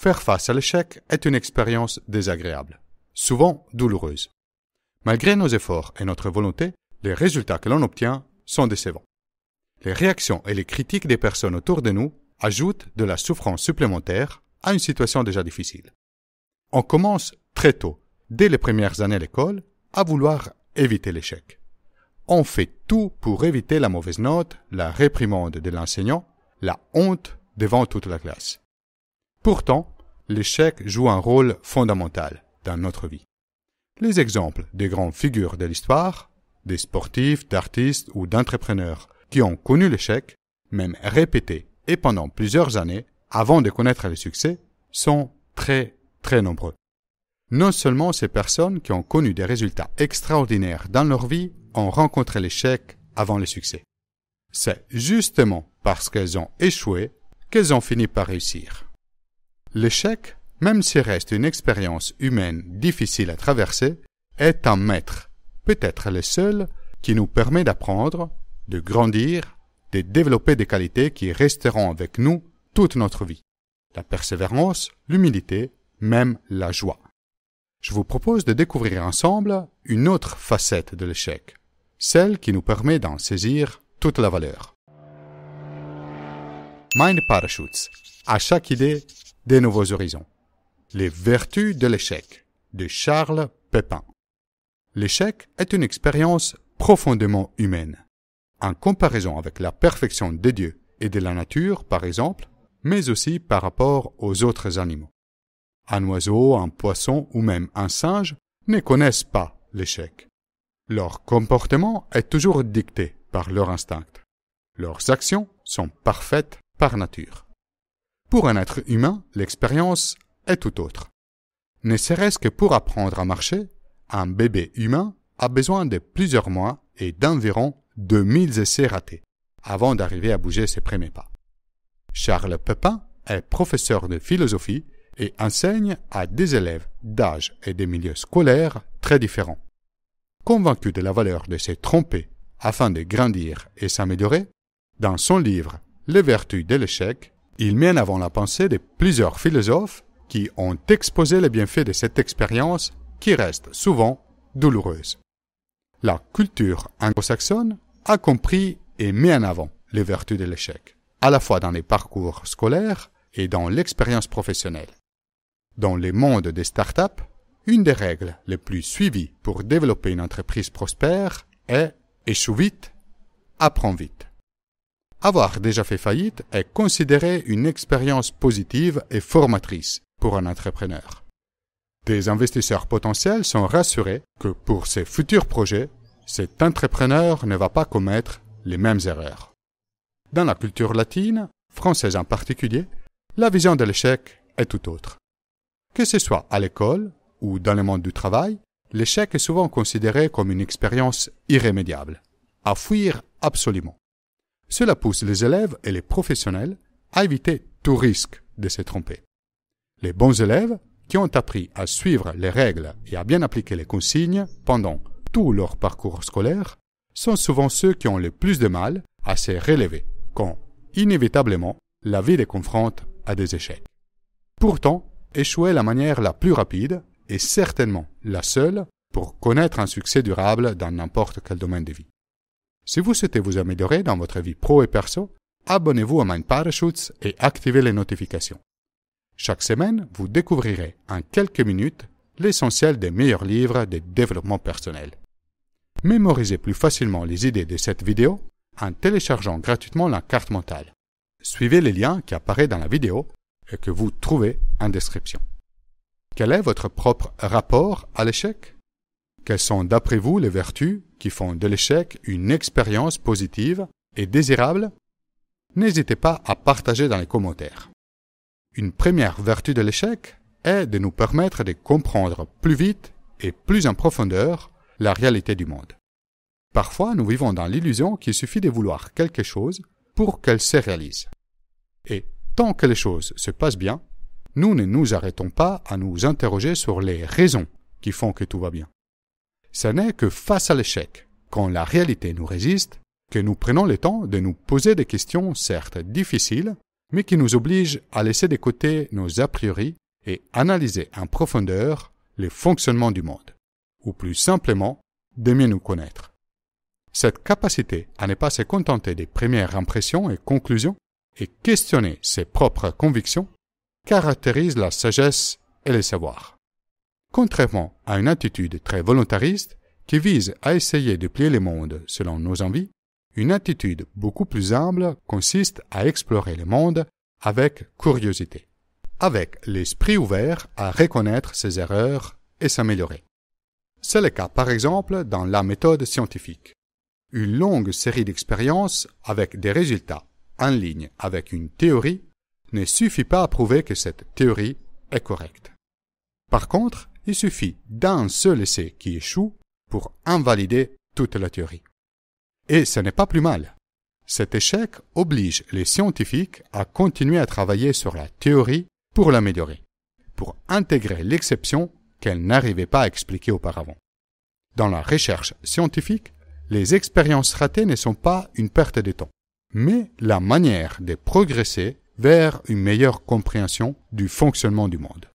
faire face à l'échec est une expérience désagréable, souvent douloureuse. Malgré nos efforts et notre volonté, les résultats que l'on obtient sont décevants. Les réactions et les critiques des personnes autour de nous ajoutent de la souffrance supplémentaire à une situation déjà difficile. On commence très tôt, dès les premières années à l'école, à vouloir éviter l'échec. On fait tout pour éviter la mauvaise note, la réprimande de l'enseignant, la honte devant toute la classe. Pourtant, l'échec joue un rôle fondamental dans notre vie. Les exemples des grandes figures de l'histoire, des sportifs, d'artistes ou d'entrepreneurs qui ont connu l'échec, même répété et pendant plusieurs années avant de connaître le succès, sont très très nombreux. Non seulement ces personnes qui ont connu des résultats extraordinaires dans leur vie ont rencontré l'échec avant le succès. C'est justement parce qu'elles ont échoué qu'elles ont fini par réussir. L'échec, même s'il reste une expérience humaine difficile à traverser, est un maître, peut-être le seul, qui nous permet d'apprendre, de grandir, de développer des qualités qui resteront avec nous toute notre vie. La persévérance, l'humilité, même la joie. Je vous propose de découvrir ensemble une autre facette de l'échec, celle qui nous permet d'en saisir toute la valeur. Mind Parachutes. À chaque idée, des nouveaux horizons. Les vertus de l'échec de Charles Pépin. L'échec est une expérience profondément humaine. En comparaison avec la perfection des dieux et de la nature, par exemple, mais aussi par rapport aux autres animaux. Un oiseau, un poisson ou même un singe ne connaissent pas l'échec. Leur comportement est toujours dicté par leur instinct. Leurs actions sont parfaites par nature. Pour un être humain, l'expérience est tout autre. Ne serait-ce que pour apprendre à marcher, un bébé humain a besoin de plusieurs mois et d'environ 2000 essais ratés avant d'arriver à bouger ses premiers pas. Charles Pepin est professeur de philosophie et enseigne à des élèves d'âge et de milieux scolaires très différents. Convaincu de la valeur de se tromper afin de grandir et s'améliorer, dans son livre Les vertus de l'échec, il en avant la pensée de plusieurs philosophes qui ont exposé les bienfaits de cette expérience qui reste souvent douloureuse. La culture anglo-saxonne a compris et met en avant les vertus de l'échec, à la fois dans les parcours scolaires et dans l'expérience professionnelle. Dans les mondes des startups, une des règles les plus suivies pour développer une entreprise prospère est échoue vite, apprends vite. Avoir déjà fait faillite est considéré une expérience positive et formatrice pour un entrepreneur. Des investisseurs potentiels sont rassurés que pour ses futurs projets, cet entrepreneur ne va pas commettre les mêmes erreurs. Dans la culture latine, française en particulier, la vision de l'échec est tout autre. Que ce soit à l'école ou dans le monde du travail, l'échec est souvent considéré comme une expérience irrémédiable, à fuir absolument. Cela pousse les élèves et les professionnels à éviter tout risque de se tromper. Les bons élèves, qui ont appris à suivre les règles et à bien appliquer les consignes pendant tout leur parcours scolaire, sont souvent ceux qui ont le plus de mal à se relever quand, inévitablement, la vie les confronte à des échecs. Pourtant, échouer la manière la plus rapide est certainement la seule pour connaître un succès durable dans n'importe quel domaine de vie. Si vous souhaitez vous améliorer dans votre vie pro et perso, abonnez-vous à Mind Parachutes et activez les notifications. Chaque semaine, vous découvrirez en quelques minutes l'essentiel des meilleurs livres de développement personnel. Mémorisez plus facilement les idées de cette vidéo en téléchargeant gratuitement la carte mentale. Suivez les liens qui apparaissent dans la vidéo et que vous trouvez en description. Quel est votre propre rapport à l'échec quelles sont d'après vous les vertus qui font de l'échec une expérience positive et désirable N'hésitez pas à partager dans les commentaires. Une première vertu de l'échec est de nous permettre de comprendre plus vite et plus en profondeur la réalité du monde. Parfois, nous vivons dans l'illusion qu'il suffit de vouloir quelque chose pour qu'elle se réalise. Et tant que les choses se passent bien, nous ne nous arrêtons pas à nous interroger sur les raisons qui font que tout va bien. Ce n'est que face à l'échec, quand la réalité nous résiste, que nous prenons le temps de nous poser des questions certes difficiles, mais qui nous obligent à laisser de côté nos a priori et analyser en profondeur le fonctionnement du monde, ou plus simplement, de mieux nous connaître. Cette capacité à ne pas se contenter des premières impressions et conclusions et questionner ses propres convictions caractérise la sagesse et le savoir. Contrairement à une attitude très volontariste qui vise à essayer de plier le monde selon nos envies, une attitude beaucoup plus humble consiste à explorer le monde avec curiosité, avec l'esprit ouvert à reconnaître ses erreurs et s'améliorer. C'est le cas par exemple dans la méthode scientifique. Une longue série d'expériences avec des résultats en ligne avec une théorie ne suffit pas à prouver que cette théorie est correcte. Par contre, il suffit d'un seul essai qui échoue pour invalider toute la théorie. Et ce n'est pas plus mal. Cet échec oblige les scientifiques à continuer à travailler sur la théorie pour l'améliorer, pour intégrer l'exception qu'elle n'arrivait pas à expliquer auparavant. Dans la recherche scientifique, les expériences ratées ne sont pas une perte de temps, mais la manière de progresser vers une meilleure compréhension du fonctionnement du monde.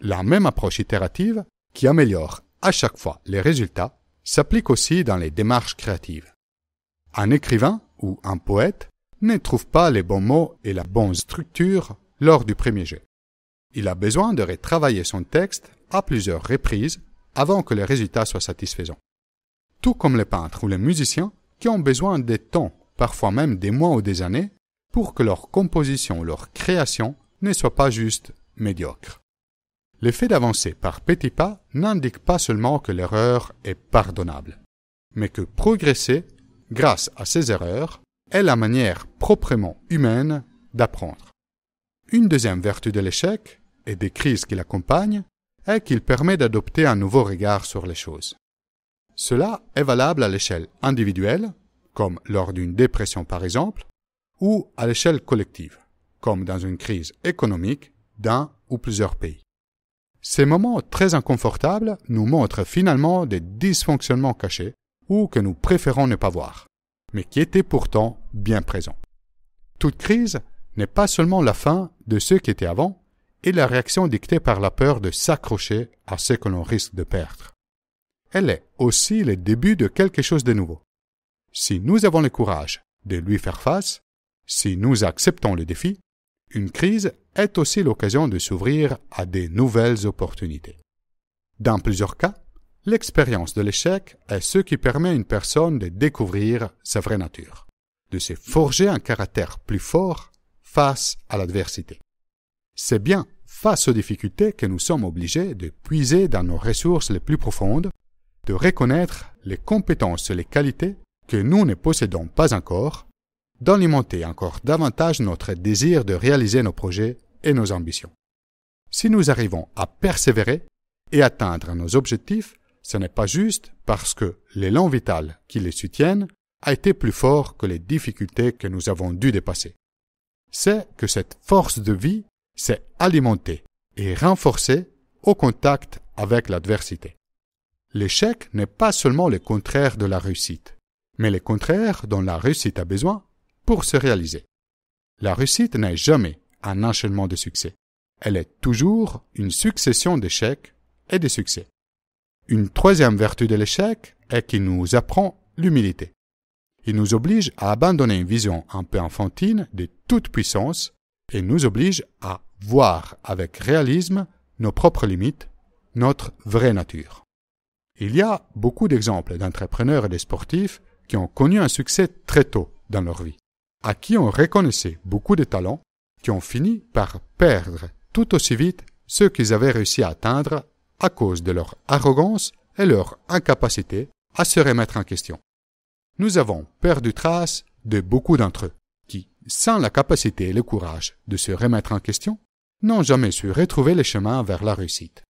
La même approche itérative, qui améliore à chaque fois les résultats, s'applique aussi dans les démarches créatives. Un écrivain ou un poète ne trouve pas les bons mots et la bonne structure lors du premier jet. Il a besoin de retravailler son texte à plusieurs reprises avant que les résultats soient satisfaisants. Tout comme les peintres ou les musiciens qui ont besoin des temps, parfois même des mois ou des années, pour que leur composition ou leur création ne soit pas juste médiocre. L'effet d'avancer par petits pas n'indique pas seulement que l'erreur est pardonnable, mais que progresser, grâce à ces erreurs, est la manière proprement humaine d'apprendre. Une deuxième vertu de l'échec, et des crises qui l'accompagnent, est qu'il permet d'adopter un nouveau regard sur les choses. Cela est valable à l'échelle individuelle, comme lors d'une dépression par exemple, ou à l'échelle collective, comme dans une crise économique d'un ou plusieurs pays. Ces moments très inconfortables nous montrent finalement des dysfonctionnements cachés ou que nous préférons ne pas voir, mais qui étaient pourtant bien présents. Toute crise n'est pas seulement la fin de ce qui était avant et la réaction dictée par la peur de s'accrocher à ce que l'on risque de perdre. Elle est aussi le début de quelque chose de nouveau. Si nous avons le courage de lui faire face, si nous acceptons le défi, une crise est aussi l'occasion de s'ouvrir à des nouvelles opportunités. Dans plusieurs cas, l'expérience de l'échec est ce qui permet à une personne de découvrir sa vraie nature, de se forger un caractère plus fort face à l'adversité. C'est bien face aux difficultés que nous sommes obligés de puiser dans nos ressources les plus profondes, de reconnaître les compétences et les qualités que nous ne possédons pas encore, d'alimenter encore davantage notre désir de réaliser nos projets et nos ambitions. Si nous arrivons à persévérer et atteindre nos objectifs, ce n'est pas juste parce que l'élan vital qui les soutienne a été plus fort que les difficultés que nous avons dû dépasser. C'est que cette force de vie s'est alimentée et renforcée au contact avec l'adversité. L'échec n'est pas seulement le contraire de la réussite, mais le contraire dont la réussite a besoin pour se réaliser. La réussite n'est jamais un enchaînement de succès. Elle est toujours une succession d'échecs et de succès. Une troisième vertu de l'échec est qu'il nous apprend l'humilité. Il nous oblige à abandonner une vision un peu enfantine de toute puissance et nous oblige à voir avec réalisme nos propres limites, notre vraie nature. Il y a beaucoup d'exemples d'entrepreneurs et de sportifs qui ont connu un succès très tôt dans leur vie, à qui on reconnaissait beaucoup de talents qui ont fini par perdre tout aussi vite ce qu'ils avaient réussi à atteindre à cause de leur arrogance et leur incapacité à se remettre en question. Nous avons perdu trace de beaucoup d'entre eux qui, sans la capacité et le courage de se remettre en question, n'ont jamais su retrouver le chemin vers la réussite.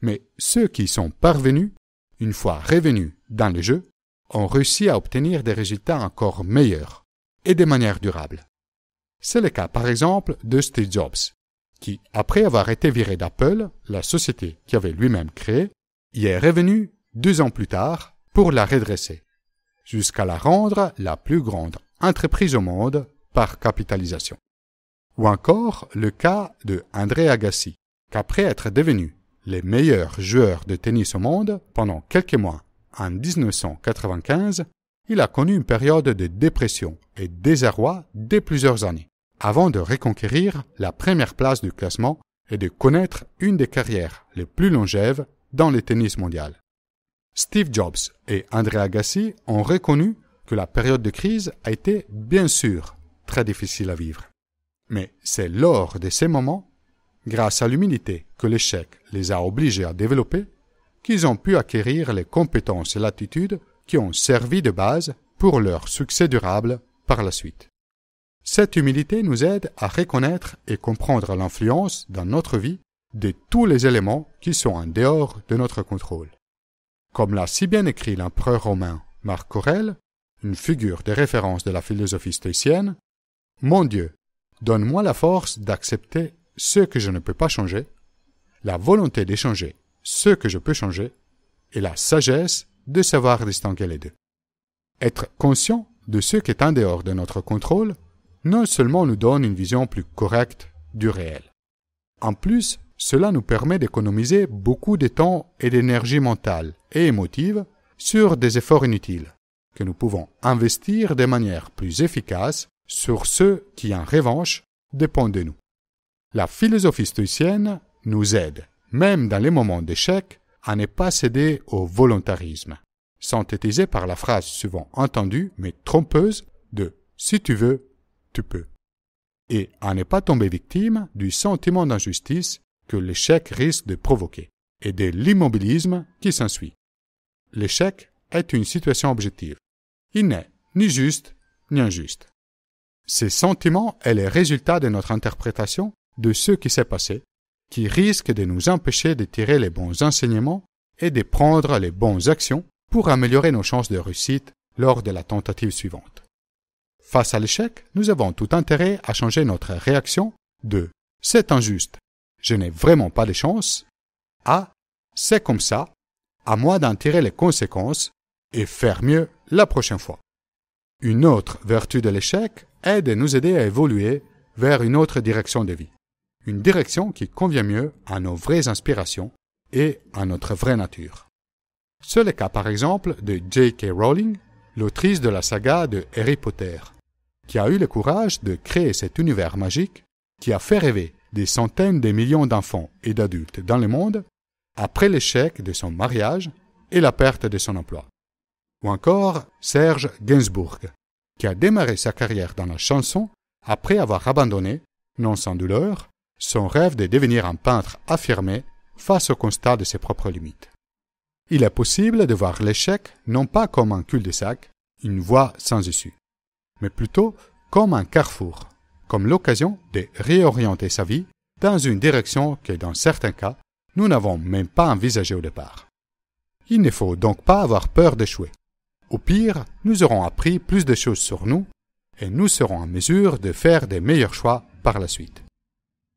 Mais ceux qui sont parvenus, une fois revenus dans le jeu, ont réussi à obtenir des résultats encore meilleurs et de manière durable. C'est le cas par exemple de Steve Jobs, qui, après avoir été viré d'Apple, la société qu'il avait lui-même créée, y est revenu deux ans plus tard pour la redresser, jusqu'à la rendre la plus grande entreprise au monde par capitalisation. Ou encore le cas de André Agassi, qu'après être devenu le meilleur joueur de tennis au monde pendant quelques mois en 1995, il a connu une période de dépression et désarroi dès plusieurs années avant de reconquérir la première place du classement et de connaître une des carrières les plus longèves dans le tennis mondial. Steve Jobs et André Agassi ont reconnu que la période de crise a été bien sûr très difficile à vivre. Mais c'est lors de ces moments, grâce à l'humilité que l'échec les a obligés à développer, qu'ils ont pu acquérir les compétences et l'attitude qui ont servi de base pour leur succès durable par la suite. Cette humilité nous aide à reconnaître et comprendre l'influence dans notre vie de tous les éléments qui sont en dehors de notre contrôle. Comme l'a si bien écrit l'empereur romain Marc Aurèle, une figure de référence de la philosophie stoïcienne, Mon Dieu, donne-moi la force d'accepter ce que je ne peux pas changer, la volonté d'échanger ce que je peux changer, et la sagesse de savoir distinguer les deux. Être conscient de ce qui est en dehors de notre contrôle non seulement nous donne une vision plus correcte du réel, en plus, cela nous permet d'économiser beaucoup de temps et d'énergie mentale et émotive sur des efforts inutiles, que nous pouvons investir de manière plus efficace sur ceux qui, en revanche, dépendent de nous. La philosophie stoïcienne nous aide, même dans les moments d'échec, à ne pas céder au volontarisme, synthétisé par la phrase souvent entendue mais trompeuse de Si tu veux, tu peux, et à ne pas tomber victime du sentiment d'injustice que l'échec risque de provoquer, et de l'immobilisme qui s'ensuit. L'échec est une situation objective. Il n'est ni juste ni injuste. Ces sentiments est les résultat de notre interprétation de ce qui s'est passé, qui risque de nous empêcher de tirer les bons enseignements et de prendre les bonnes actions pour améliorer nos chances de réussite lors de la tentative suivante. Face à l'échec, nous avons tout intérêt à changer notre réaction de c'est injuste, je n'ai vraiment pas de chance à c'est comme ça, à moi d'en tirer les conséquences et faire mieux la prochaine fois. Une autre vertu de l'échec est de nous aider à évoluer vers une autre direction de vie, une direction qui convient mieux à nos vraies inspirations et à notre vraie nature. C'est le cas par exemple de J.K. Rowling, l'autrice de la saga de Harry Potter qui a eu le courage de créer cet univers magique qui a fait rêver des centaines de millions d'enfants et d'adultes dans le monde après l'échec de son mariage et la perte de son emploi. Ou encore Serge Gainsbourg, qui a démarré sa carrière dans la chanson après avoir abandonné, non sans douleur, son rêve de devenir un peintre affirmé face au constat de ses propres limites. Il est possible de voir l'échec non pas comme un cul-de-sac, une voie sans issue, mais plutôt comme un carrefour, comme l'occasion de réorienter sa vie dans une direction que dans certains cas, nous n'avons même pas envisagée au départ. Il ne faut donc pas avoir peur d'échouer. Au pire, nous aurons appris plus de choses sur nous et nous serons en mesure de faire des meilleurs choix par la suite.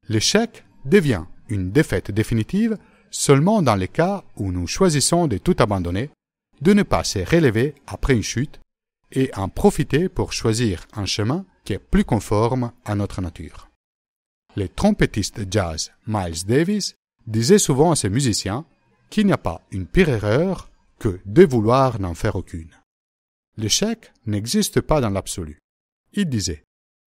L'échec devient une défaite définitive seulement dans les cas où nous choisissons de tout abandonner, de ne pas se relever après une chute et en profiter pour choisir un chemin qui est plus conforme à notre nature. Le trompettiste jazz Miles Davis disait souvent à ses musiciens qu'il n'y a pas une pire erreur que de vouloir n'en faire aucune. L'échec n'existe pas dans l'absolu. Il disait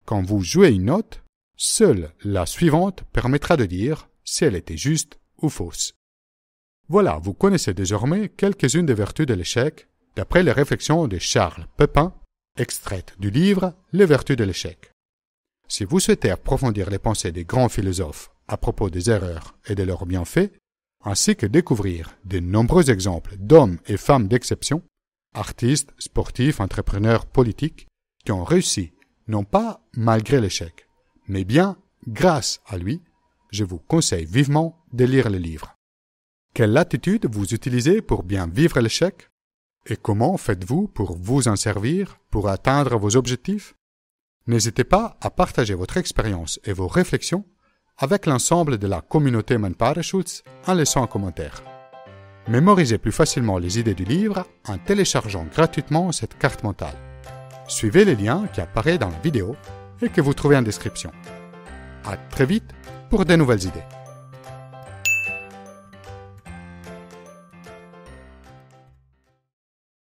Quand vous jouez une note, seule la suivante permettra de dire si elle était juste ou fausse. Voilà, vous connaissez désormais quelques-unes des vertus de l'échec d'après les réflexions de Charles Pepin, extraites du livre Les vertus de l'échec. Si vous souhaitez approfondir les pensées des grands philosophes à propos des erreurs et de leurs bienfaits, ainsi que découvrir de nombreux exemples d'hommes et femmes d'exception, artistes, sportifs, entrepreneurs, politiques, qui ont réussi, non pas malgré l'échec, mais bien grâce à lui, je vous conseille vivement de lire le livre. Quelle attitude vous utilisez pour bien vivre l'échec et comment faites-vous pour vous en servir, pour atteindre vos objectifs N'hésitez pas à partager votre expérience et vos réflexions avec l'ensemble de la communauté Manparachutz en laissant un commentaire. Mémorisez plus facilement les idées du livre en téléchargeant gratuitement cette carte mentale. Suivez les liens qui apparaissent dans la vidéo et que vous trouvez en description. À très vite pour de nouvelles idées.